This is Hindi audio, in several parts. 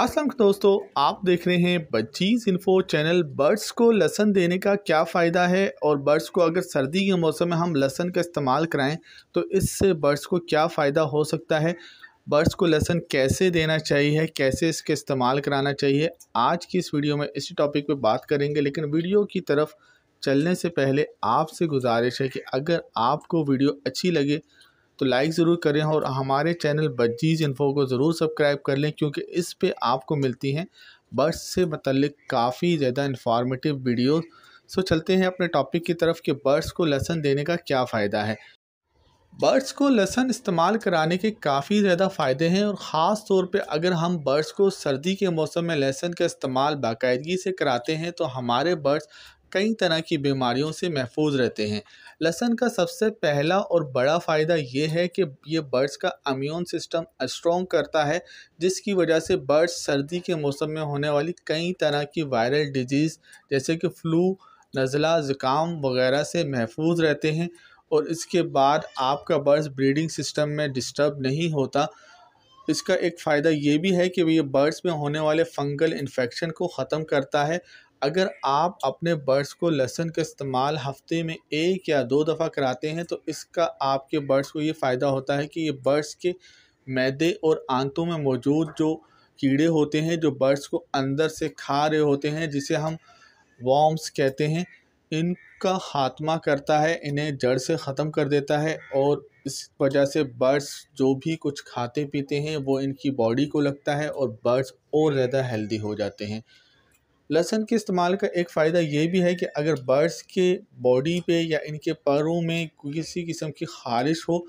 असलम दोस्तों आप देख रहे हैं बच्चीज़ इन्फो चैनल बर्ड्स को लहसन देने का क्या फ़ायदा है और बर्ड्स को अगर सर्दी के मौसम में हम लहसन का इस्तेमाल कराएं तो इससे बर्ड्स को क्या फ़ायदा हो सकता है बर्ड्स को लहसन कैसे देना चाहिए कैसे इसके इस्तेमाल कराना चाहिए आज की इस वीडियो में इसी टॉपिक पर बात करेंगे लेकिन वीडियो की तरफ चलने से पहले आपसे गुजारिश है कि अगर आपको वीडियो अच्छी लगे तो लाइक ज़रूर करें और हमारे चैनल बजीज इन्फो को ज़रूर सब्सक्राइब कर लें क्योंकि इस पर आपको मिलती हैं बर्ड्स से मतलब काफ़ी ज़्यादा इन्फॉर्मेटिव वीडियो सो चलते हैं अपने टॉपिक की तरफ कि बर्ड्स को लसन देने का क्या फ़ायदा है बर्ड्स को लहसन इस्तेमाल कराने के काफ़ी ज़्यादा फ़ायदे हैं और ख़ास तौर पे अगर हम बर्ड्स को सर्दी के मौसम में लहसन का इस्तेमाल बाकायदगी से कराते हैं तो हमारे बर्ड्स कई तरह की बीमारियों से महफूज रहते हैं लहसन का सबसे पहला और बड़ा फ़ायदा यह है कि ये बर्ड्स का अम्यून सिस्टम स्ट्रॉन्ग करता है जिसकी वजह से बर्ड्स सर्दी के मौसम में होने वाली कई तरह की वायरल डिजीज़ जैसे कि फ्लू नज़ला ज़ुकाम वगैरह से महफूज रहते हैं और इसके बाद आपका बर्ड्स ब्रीडिंग सिस्टम में डिस्टर्ब नहीं होता इसका एक फ़ायदा ये भी है कि ये बर्ड्स में होने वाले फंगल इन्फेक्शन को ख़त्म करता है अगर आप अपने बर्ड्स को लहसुन का इस्तेमाल हफ्ते में एक या दो दफ़ा कराते हैं तो इसका आपके बर्ड्स को ये फ़ायदा होता है कि ये बर्ड्स के मैदे और आंतों में मौजूद जो कीड़े होते हैं जो बर्ड्स को अंदर से खा रहे होते हैं जिसे हम वॉम्स कहते हैं इनका खात्मा करता है इन्हें जड़ से ख़त्म कर देता है और इस वजह से बर्ड्स जो भी कुछ खाते पीते हैं वो इनकी बॉडी को लगता है और बर्ड्स और ज़्यादा हेल्दी हो जाते हैं लहसन के इस्तेमाल का एक फ़ायदा ये भी है कि अगर बर्ड्स के बॉडी पे या इनके परों में किसी किस्म की खारिश हो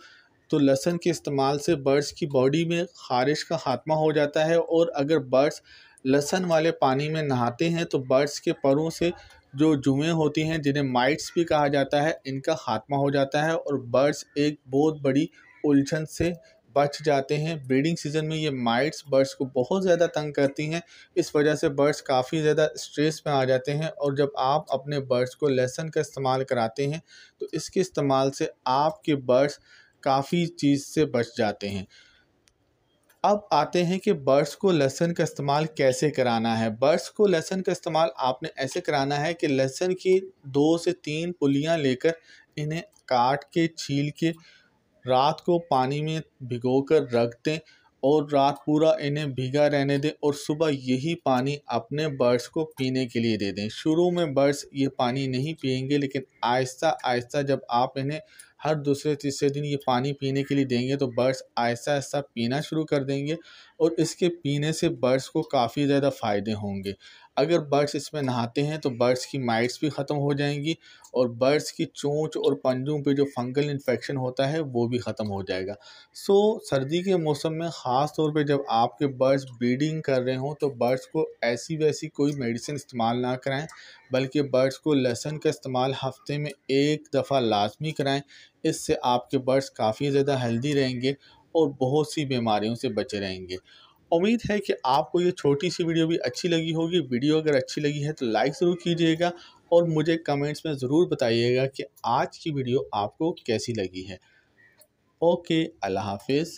तो लहसन के इस्तेमाल से बर्ड्स की बॉडी में खारिश का खात्मा हो जाता है और अगर बर्ड्स लहसन वाले पानी में नहाते हैं तो बर्ड्स के परों से जो जुएँ होती हैं जिन्हें माइट्स भी कहा जाता है इनका खात्मा हो जाता है और बर्ड्स एक बहुत बड़ी उलझन से बच जाते हैं ब्रीडिंग सीज़न में ये माइट्स बर्ड्स को बहुत ज़्यादा तंग करती हैं इस वजह से बर्ड्स काफ़ी ज़्यादा स्ट्रेस में आ जाते हैं और जब आप अपने बर्ड्स को लहसन का इस्तेमाल कराते हैं तो इसके इस्तेमाल से आपके बर्ड्स काफ़ी चीज़ से बच जाते हैं अब आते हैं कि बर्ड्स को लहसन का इस्तेमाल कैसे कराना है बर्ड्स को लहसन का इस्तेमाल आपने ऐसे कराना है कि लहसन की दो से तीन पुलियाँ लेकर इन्हें काट के छील के रात को पानी में भिगो कर रख दें और रात पूरा इन्हें भीगा रहने दें और सुबह यही पानी अपने बर्ड्स को पीने के लिए दे दें शुरू में बर्ड्स ये पानी नहीं पियेंगे लेकिन आहिस्ता आहिस्ता जब आप इन्हें हर दूसरे तीसरे दिन ये पानी पीने के लिए देंगे तो बर्ड्स आहिस्ता आहिस्ता पीना शुरू कर देंगे और इसके पीने से बर्ड्स को काफ़ी ज़्यादा फ़ायदे होंगे अगर बर्ड्स इसमें नहाते हैं तो बर्ड्स की माइट्स भी ख़त्म हो जाएंगी और बर्ड्स की चोंच और पंजों पे जो फंगल इन्फेक्शन होता है वो भी ख़त्म हो जाएगा सो सर्दी के मौसम में ख़ास तौर पे जब आपके बर्ड्स ब्रीडिंग कर रहे हों तो बर्ड्स को ऐसी वैसी कोई मेडिसिन इस्तेमाल ना कराएं बल्कि बर्ड्स को लहसन का इस्तेमाल हफ्ते में एक दफ़ा लाजमी कराएँ इससे आपके बर्ड्स काफ़ी ज़्यादा हेल्दी रहेंगे और बहुत सी बीमारियों से बचे रहेंगे उम्मीद है कि आपको ये छोटी सी वीडियो भी अच्छी लगी होगी वीडियो अगर अच्छी लगी है तो लाइक ज़रूर कीजिएगा और मुझे कमेंट्स में ज़रूर बताइएगा कि आज की वीडियो आपको कैसी लगी है ओके अल्लाह हाफिज़